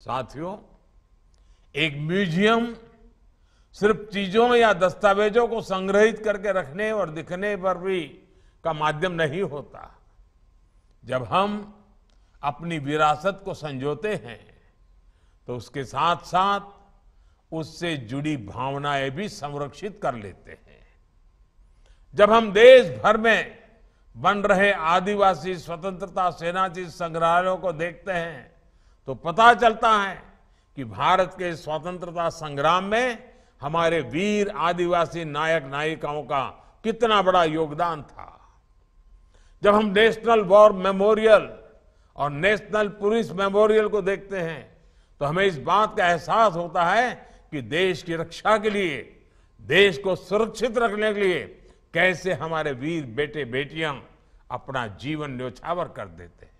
साथियों एक म्यूजियम सिर्फ चीजों या दस्तावेजों को संग्रहित करके रखने और दिखने पर भी का माध्यम नहीं होता जब हम अपनी विरासत को संजोते हैं तो उसके साथ साथ उससे जुड़ी भावनाएं भी संरक्षित कर लेते हैं जब हम देश भर में बन रहे आदिवासी स्वतंत्रता सेनानी संग्रहालयों को देखते हैं तो पता चलता है कि भारत के स्वतंत्रता संग्राम में हमारे वीर आदिवासी नायक नायिकाओं का कितना बड़ा योगदान था जब हम नेशनल वॉर मेमोरियल और नेशनल पुलिस मेमोरियल को देखते हैं तो हमें इस बात का एहसास होता है कि देश की रक्षा के लिए देश को सुरक्षित रखने के लिए कैसे हमारे वीर बेटे बेटियां अपना जीवन न्योछावर कर देते हैं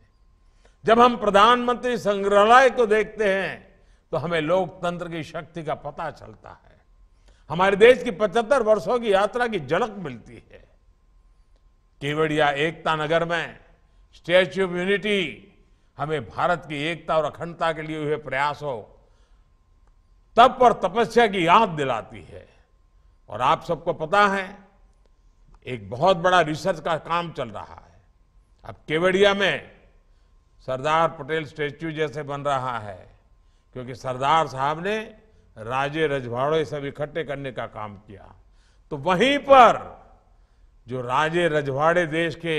जब हम प्रधानमंत्री संग्रहालय को देखते हैं तो हमें लोकतंत्र की शक्ति का पता चलता है हमारे देश की पचहत्तर वर्षों की यात्रा की झलक मिलती है केवड़िया एकता नगर में स्टेच्यू ऑफ यूनिटी हमें भारत की एकता और अखंडता के लिए हुए प्रयासों तप और तपस्या की याद दिलाती है और आप सबको पता है एक बहुत बड़ा रिसर्च का काम चल रहा है अब केवड़िया में सरदार पटेल स्टैच्यू जैसे बन रहा है क्योंकि सरदार साहब ने राजे रजवाड़े सब इकट्ठे करने का काम किया तो वहीं पर जो राजे रजवाड़े देश के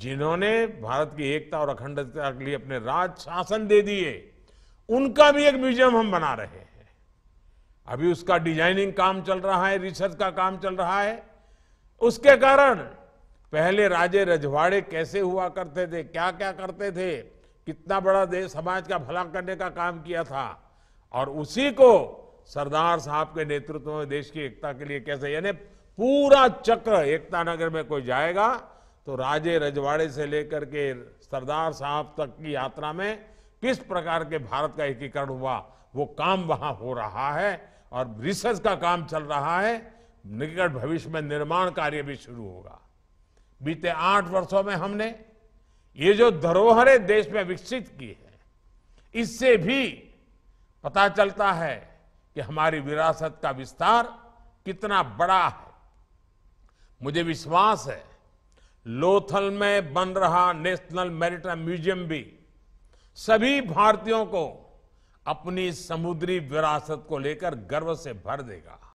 जिन्होंने भारत की एकता और अखंडता के लिए अपने राज शासन दे दिए उनका भी एक म्यूजियम हम बना रहे हैं अभी उसका डिजाइनिंग काम चल रहा है रिसर्च का काम चल रहा है उसके कारण पहले राजे रजवाड़े कैसे हुआ करते थे क्या क्या करते थे कितना बड़ा देश समाज का भला करने का काम किया था और उसी को सरदार साहब के नेतृत्व में देश की एकता के लिए कैसे यानी पूरा चक्र एकता नगर में कोई जाएगा तो राजे रजवाड़े से लेकर के सरदार साहब तक की यात्रा में किस प्रकार के भारत का एकीकरण हुआ वो काम वहां हो रहा है और रिसर्च का काम चल रहा है निकट भविष्य में निर्माण कार्य भी शुरू होगा बीते आठ वर्षों में हमने ये जो धरोहरें देश में विकसित की है इससे भी पता चलता है कि हमारी विरासत का विस्तार कितना बड़ा है मुझे विश्वास है लोथल में बन रहा नेशनल मैरिटाइम म्यूजियम भी सभी भारतीयों को अपनी समुद्री विरासत को लेकर गर्व से भर देगा